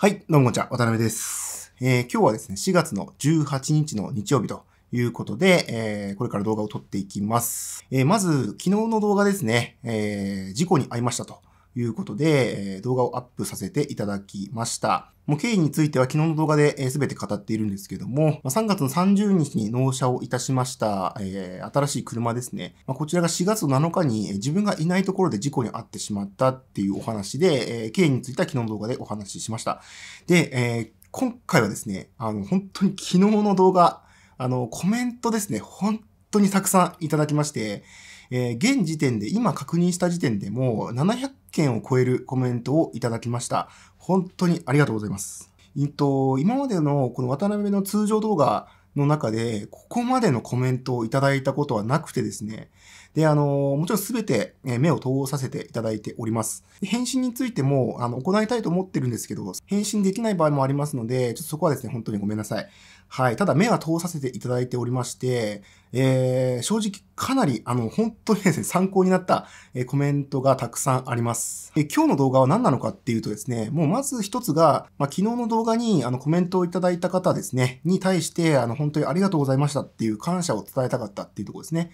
はい、どうもこんにちは、渡辺です。えー、今日はですね、4月の18日の日曜日ということで、えー、これから動画を撮っていきます。えー、まず、昨日の動画ですね、えー、事故に遭いましたということで、え動画をアップさせていただきました。もう経緯については昨日の動画で、え全て語っているんですけども、ま3月の30日に納車をいたしました、え新しい車ですね。まこちらが4月7日に、え自分がいないところで事故に遭ってしまったっていうお話で、え経緯については昨日の動画でお話ししました。で、え今回はですね、あの、本当に昨日の動画、あの、コメントですね、本当にたくさんいただきまして、えー、現時点で、今確認した時点でもう700件を超えるコメントをいただきました。本当にありがとうございます。えっと、今までのこの渡辺の通常動画の中で、ここまでのコメントをいただいたことはなくてですね、で、あの、もちろん全て目を通させていただいております。返信についても、あの、行いたいと思ってるんですけど、返信できない場合もありますので、ちょっとそこはですね、本当にごめんなさい。はい。ただ、目は通させていただいておりまして、えー、正直かなり、あの、本当にですね、参考になった、えー、コメントがたくさんあります。えー、今日の動画は何なのかっていうとですね、もうまず一つが、まあ、昨日の動画に、あの、コメントをいただいた方ですね、に対して、あの、本当にありがとうございましたっていう感謝を伝えたかったっていうところですね。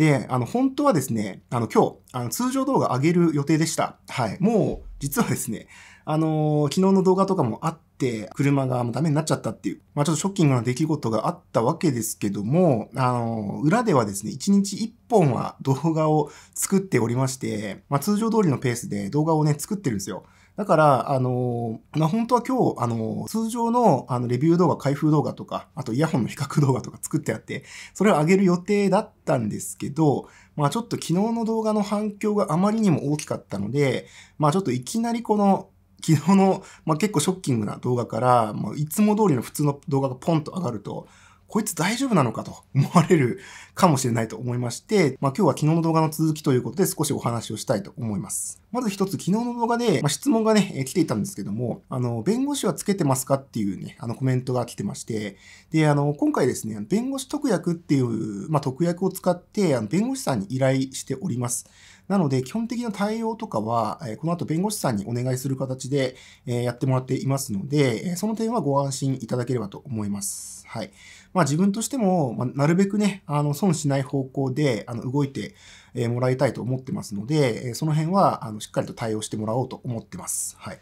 で、あの、本当はですね、あの、今日、あの、通常動画上げる予定でした。はい。もう、実はですね、あのー、昨日の動画とかもあって、車がもうダメになっちゃったっていう、まあちょっとショッキングな出来事があったわけですけども、あのー、裏ではですね、1日1本は動画を作っておりまして、まあ通常通りのペースで動画をね、作ってるんですよ。だから、あのー、まあ、本当は今日、あのー、通常の、あの、レビュー動画、開封動画とか、あとイヤホンの比較動画とか作ってあって、それを上げる予定だったんですけど、まあ、ちょっと昨日の動画の反響があまりにも大きかったので、まあ、ちょっといきなりこの、昨日の、まあ、結構ショッキングな動画から、まあ、いつも通りの普通の動画がポンと上がると、こいつ大丈夫なのかと 思われるかもしれないと思いまして、まあ、今日は昨日の動画の続きということで少しお話をしたいと思います。まず一つ昨日の動画で、まあ、質問がね、来ていたんですけども、あの、弁護士はつけてますかっていうね、あのコメントが来てまして、で、あの、今回ですね、弁護士特約っていう、まあ、特約を使って、あの弁護士さんに依頼しております。なので、基本的な対応とかは、この後弁護士さんにお願いする形でやってもらっていますので、その点はご安心いただければと思います。はい。まあ自分としても、まあ、なるべくね、あの、損しない方向で、あの、動いて、えもらいたいと思ってますので、えその辺は、あの、しっかりと対応してもらおうと思ってます。はい。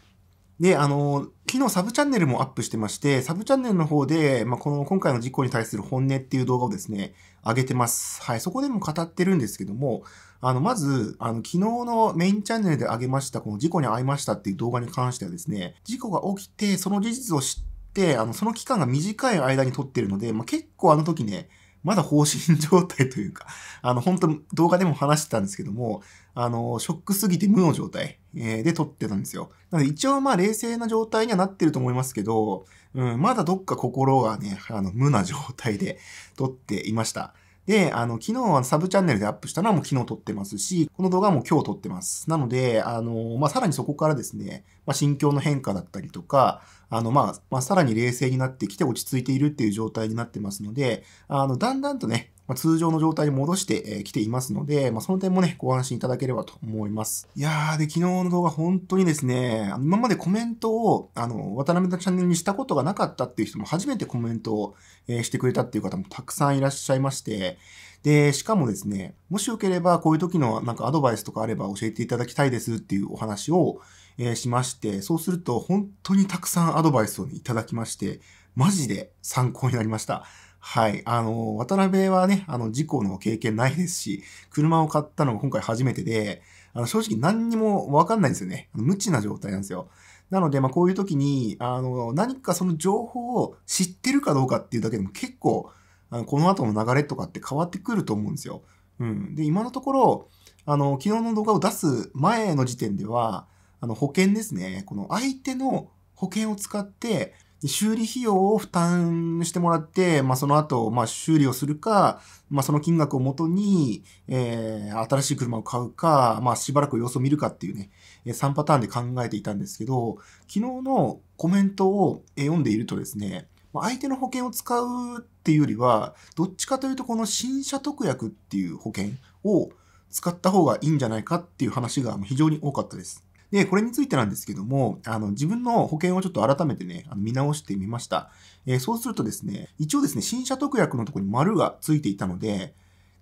で、あの、昨日サブチャンネルもアップしてまして、サブチャンネルの方で、まあ、この今回の事故に対する本音っていう動画をですね、上げてます。はい、そこでも語ってるんですけども、あの、まず、あの、昨日のメインチャンネルで上げました、この事故に遭いましたっていう動画に関してはですね、事故が起きて、その事実を知っ、あの、その期間が短い間に撮ってるので、まあ、結構あの時ね、まだ放心状態というか、あの、本当動画でも話してたんですけども、あの、ショックすぎて無の状態、えー、で撮ってたんですよ。なので一応まあ冷静な状態にはなってると思いますけど、うん、まだどっか心がね、あの、無な状態で撮っていました。で、あの、昨日はサブチャンネルでアップしたのはもう昨日撮ってますし、この動画はもう今日撮ってます。なので、あの、まあ、さらにそこからですね、まあ、心境の変化だったりとか、あの、まあ、まあ、さらに冷静になってきて落ち着いているっていう状態になってますので、あの、だんだんとね、ま通常の状態に戻してきていますので、まあ、その点もね、ご安心いただければと思います。いやー、で、昨日の動画本当にですね、今までコメントを、あの、渡辺のチャンネルにしたことがなかったっていう人も初めてコメントを、えしてくれたっていう方もたくさんいらっしゃいまして、で、しかもですね、もしよければこういう時のなんかアドバイスとかあれば教えていただきたいですっていうお話を、えしまして、そうすると本当にたくさんアドバイスをいただきまして、マジで参考になりました。はい。あの、渡辺はね、あの、事故の経験ないですし、車を買ったのが今回初めてで、あの、正直何にもわかんないんですよね。無知な状態なんですよ。なので、まあ、こういう時に、あの、何かその情報を知ってるかどうかっていうだけでも結構、あのこの後の流れとかって変わってくると思うんですよ。うん。で、今のところ、あの、昨日の動画を出す前の時点では、あの、保険ですね。この相手の保険を使って、修理費用を負担してもらって、まあ、その後、まあ、修理をするか、まあ、その金額をもとに、えー、新しい車を買うか、まあ、しばらく様子を見るかっていうね、3パターンで考えていたんですけど、昨日のコメントを読んでいるとですね、相手の保険を使うっていうよりは、どっちかというと、この新車特約っていう保険を使った方がいいんじゃないかっていう話が非常に多かったです。で、これについてなんですけども、あの、自分の保険をちょっと改めてね、あの見直してみました。えー、そうするとですね、一応ですね、新車特約のとこに丸がついていたので、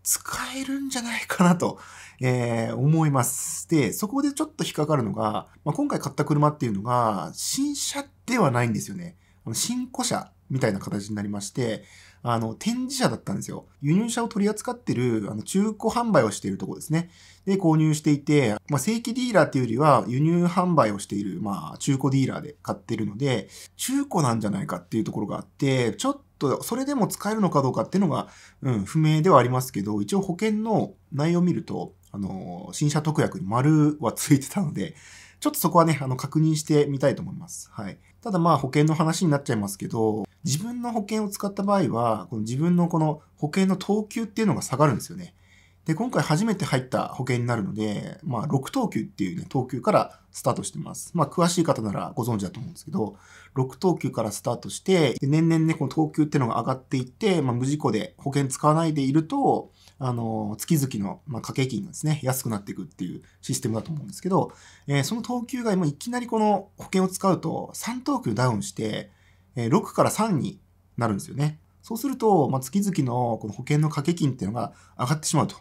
使えるんじゃないかなと、えー、思います。で、そこでちょっと引っかかるのが、まあ、今回買った車っていうのが、新車ではないんですよね。あの新古車みたいな形になりまして、あの、展示車だったんですよ。輸入車を取り扱ってる、あの、中古販売をしているとこですね。で、購入していて、まあ、正規ディーラーっていうよりは、輸入販売をしている、まあ、中古ディーラーで買ってるので、中古なんじゃないかっていうところがあって、ちょっと、それでも使えるのかどうかっていうのが、うん、不明ではありますけど、一応保険の内容を見ると、あの、新車特約に丸はついてたので、ちょっとそこはね、あの、確認してみたいと思います。はい。ただまあ保険の話になっちゃいますけど、自分の保険を使った場合は、この自分のこの保険の等級っていうのが下がるんですよね。で、今回初めて入った保険になるので、まあ、6等級っていうね、等級からスタートしてます。まあ、詳しい方ならご存知だと思うんですけど、6等級からスタートして、で年々ね、この等級っていうのが上がっていって、まあ、無事故で保険使わないでいると、あの、月々の、まあ、掛け金がですね、安くなっていくっていうシステムだと思うんですけど、えー、その等級が今いきなりこの保険を使うと、3等級ダウンして、え6から3になるんですよね。そうすると、まあ、月々のこの保険の掛け金っていうのが上がってしまうと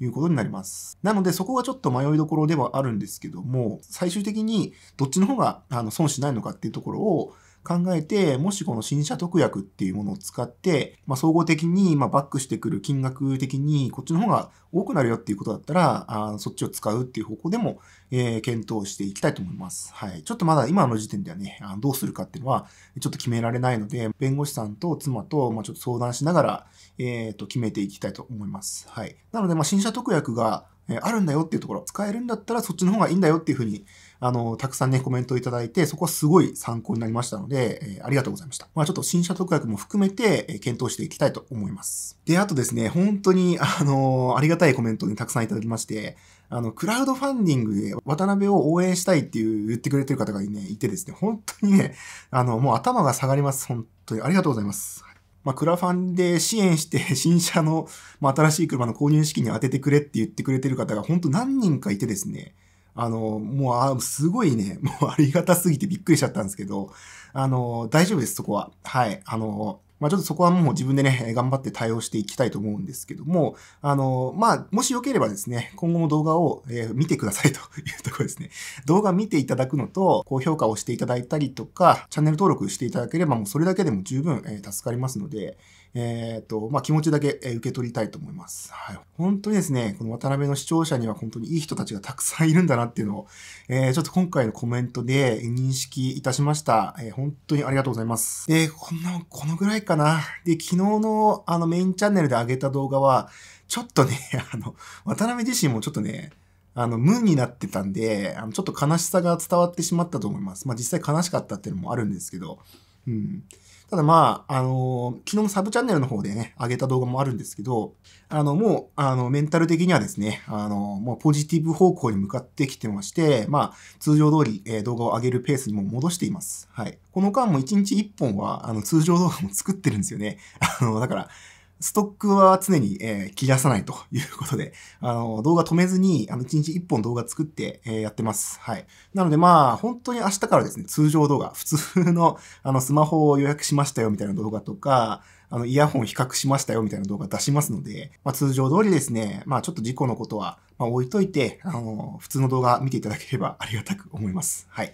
いうことになります。なので、そこがちょっと迷いどころではあるんですけども、最終的にどっちの方があの損しないのかっていうところを、考えて、もしこの新車特約っていうものを使って、まあ、総合的に、まあ、バックしてくる金額的に、こっちの方が多くなるよっていうことだったら、あそっちを使うっていう方向でも、えー、検討していきたいと思います。はい。ちょっとまだ今の時点ではね、あのどうするかっていうのは、ちょっと決められないので、弁護士さんと妻と、まあ、ちょっと相談しながら、えー、と、決めていきたいと思います。はい。なので、まあ、新車特約が、えあるんだよっていうところ、使えるんだったらそっちの方がいいんだよっていうふうに、あの、たくさんね、コメントいただいて、そこはすごい参考になりましたので、えー、ありがとうございました。まあちょっと新車特約も含めて、えー、検討していきたいと思います。で、あとですね、本当に、あのー、ありがたいコメントにたくさんいただきまして、あの、クラウドファンディングで渡辺を応援したいっていう言ってくれてる方がね、いてですね、本当にね、あの、もう頭が下がります。本当に。ありがとうございます。まあ、クラファンで支援して、新車の、まあ、新しい車の購入資金に当ててくれって言ってくれてる方が、本当何人かいてですね、あの、もう、あすごいね、もうありがたすぎてびっくりしちゃったんですけど、あの、大丈夫です、そこは。はい。あの、まあ、ちょっとそこはもう自分でね、頑張って対応していきたいと思うんですけども、あの、まあ、もしよければですね、今後も動画を、えー、見てください というところですね。動画見ていただくのと、高評価をしていただいたりとか、チャンネル登録していただければもうそれだけでも十分、えー、助かりますので、えっ、ー、と、まあ、気持ちだけ、え受け取りたいと思います。はい。本当にですね、この渡辺の視聴者には本当にいい人たちがたくさんいるんだなっていうのを、えー、ちょっと今回のコメントで認識いたしました。えー、本当にありがとうございます。で、こんな、このぐらいかな。で、昨日のあのメインチャンネルで上げた動画は、ちょっとね、あの、渡辺自身もちょっとね、あの、無になってたんで、あのちょっと悲しさが伝わってしまったと思います。まあ、実際悲しかったっていうのもあるんですけど、うん。ただまあ、あのー、昨日のサブチャンネルの方でね、上げた動画もあるんですけど、あの、もう、あの、メンタル的にはですね、あの、もうポジティブ方向に向かってきてまして、まあ、通常通り、えー、動画を上げるペースにも戻しています。はい。この間も1日1本は、あの、通常動画も作ってるんですよね。あの、だから、ストックは常に、えー、切り出さないと いうことで、あの、動画止めずに、あの、1日1本動画作って、えー、やってます。はい。なので、まあ、本当に明日からですね、通常動画、普通の、あの、スマホを予約しましたよ、みたいな動画とか、あの、イヤホン比較しましたよ、みたいな動画出しますので、まあ、通常通りですね、まあ、ちょっと事故のことは、まあ、置いといて、あの、普通の動画見ていただければ ありがたく思います。はい。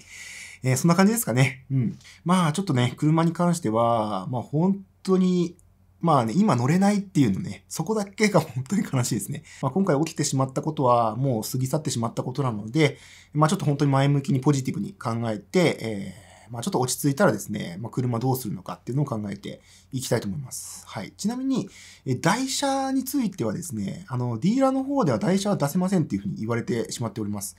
えー、そんな感じですかね。うん。まあ、ちょっとね、車に関しては、まあ、本当に、まあね、今乗れないっていうのね、そこだけが本当に悲しいですね。まあ、今回起きてしまったことはもう過ぎ去ってしまったことなので、まあちょっと本当に前向きにポジティブに考えて、えー、まあちょっと落ち着いたらですね、まあ、車どうするのかっていうのを考えていきたいと思います。はい。ちなみに、え台車についてはですね、あの、ディーラーの方では台車は出せませんっていうふうに言われてしまっております。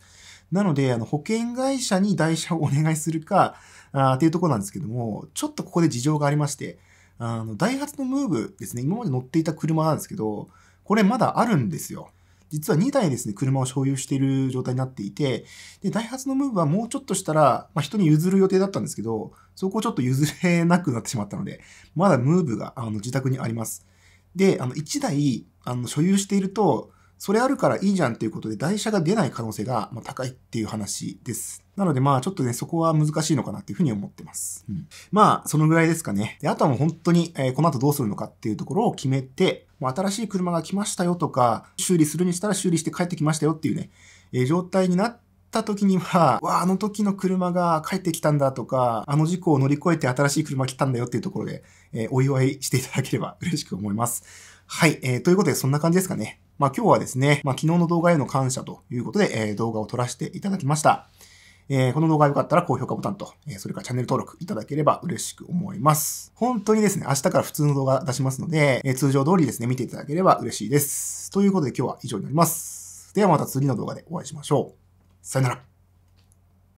なので、あの、保険会社に台車をお願いするか、あっていうところなんですけども、ちょっとここで事情がありまして、あの、ダイハツのムーブですね、今まで乗っていた車なんですけど、これまだあるんですよ。実は2台ですね、車を所有している状態になっていて、で、ダイハツのムーブはもうちょっとしたら、まあ、人に譲る予定だったんですけど、そこをちょっと譲れなくなってしまったので、まだムーブがあの自宅にあります。で、あの、1台、あの、所有していると、それあるからいいじゃんっていうことで台車が出ない可能性が高いっていう話です。なのでまあちょっとね、そこは難しいのかなっていうふうに思ってます。うん、まあそのぐらいですかね。で、あとはもう本当に、えー、この後どうするのかっていうところを決めて、もう新しい車が来ましたよとか、修理するにしたら修理して帰ってきましたよっていうね、えー、状態になって、た時には、わあ、あの時の車が帰ってきたんだとか、あの事故を乗り越えて新しい車来たんだよっていうところで、えー、お祝いしていただければ嬉しく思います。はい、えー、ということでそんな感じですかね。まあ、今日はですね、まあ、昨日の動画への感謝ということで、えー、動画を撮らせていただきました。えー、この動画が良かったら高評価ボタンと、えー、それからチャンネル登録いただければ嬉しく思います。本当にですね、明日から普通の動画出しますので、えー、通常通りですね、見ていただければ嬉しいです。ということで今日は以上になります。ではまた次の動画でお会いしましょう。さよなら。